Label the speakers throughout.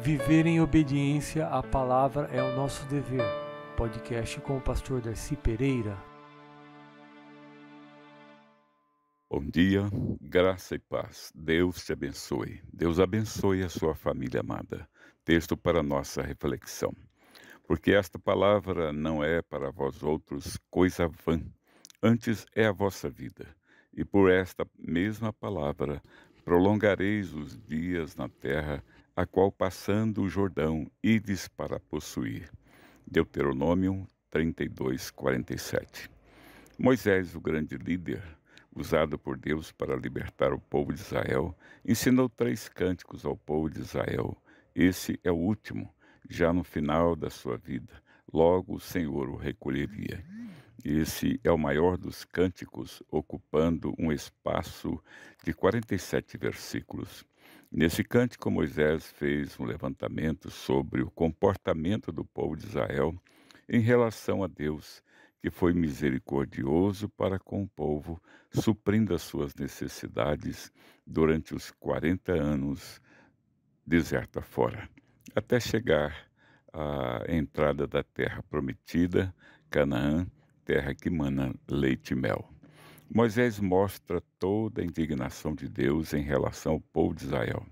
Speaker 1: Viver em obediência à palavra é o nosso dever. Podcast com o pastor Darcy Pereira. Bom dia, graça e paz. Deus te abençoe. Deus abençoe a sua família amada. Texto para nossa reflexão. Porque esta palavra não é para vós outros coisa vã, antes é a vossa vida. E por esta mesma palavra prolongareis os dias na terra a qual passando o Jordão ides para possuir. Deuteronômio 32, 47. Moisés, o grande líder, usado por Deus para libertar o povo de Israel, ensinou três cânticos ao povo de Israel. Esse é o último, já no final da sua vida. Logo o Senhor o recolheria. Esse é o maior dos cânticos, ocupando um espaço de 47 versículos. Nesse cântico, Moisés fez um levantamento sobre o comportamento do povo de Israel em relação a Deus, que foi misericordioso para com o povo, suprindo as suas necessidades durante os 40 anos deserta fora, até chegar à entrada da terra prometida, Canaã, terra que mana leite e mel. Moisés mostra toda a indignação de Deus em relação ao povo de Israel.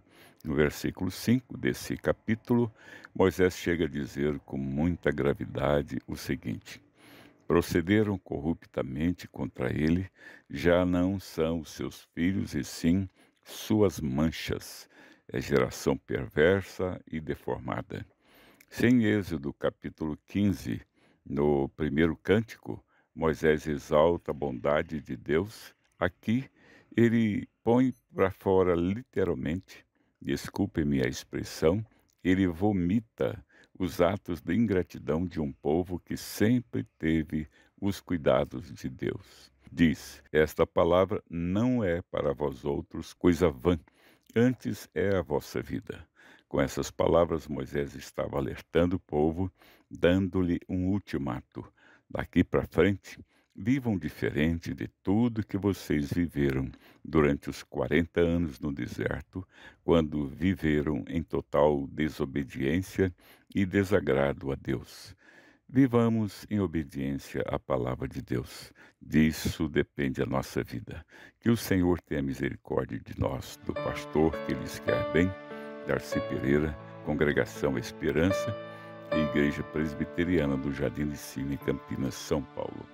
Speaker 1: No versículo 5 desse capítulo, Moisés chega a dizer com muita gravidade o seguinte: Procederam corruptamente contra ele, já não são seus filhos, e sim suas manchas. É geração perversa e deformada. Sem Êxodo, capítulo 15, no primeiro cântico, Moisés exalta a bondade de Deus, aqui ele põe para fora literalmente, desculpe-me a expressão, ele vomita os atos de ingratidão de um povo que sempre teve os cuidados de Deus. Diz: Esta palavra não é para vós outros coisa vã, antes é a vossa vida. Com essas palavras, Moisés estava alertando o povo, dando-lhe um ultimato daqui para frente, vivam diferente de tudo que vocês viveram durante os 40 anos no deserto, quando viveram em total desobediência e desagrado a Deus. Vivamos em obediência à palavra de Deus. Disso depende a nossa vida. Que o Senhor tenha misericórdia de nós, do pastor que lhes quer bem, Darcy Pereira, Congregação Esperança Igreja Presbiteriana do Jardim de Cine, Campinas, São Paulo.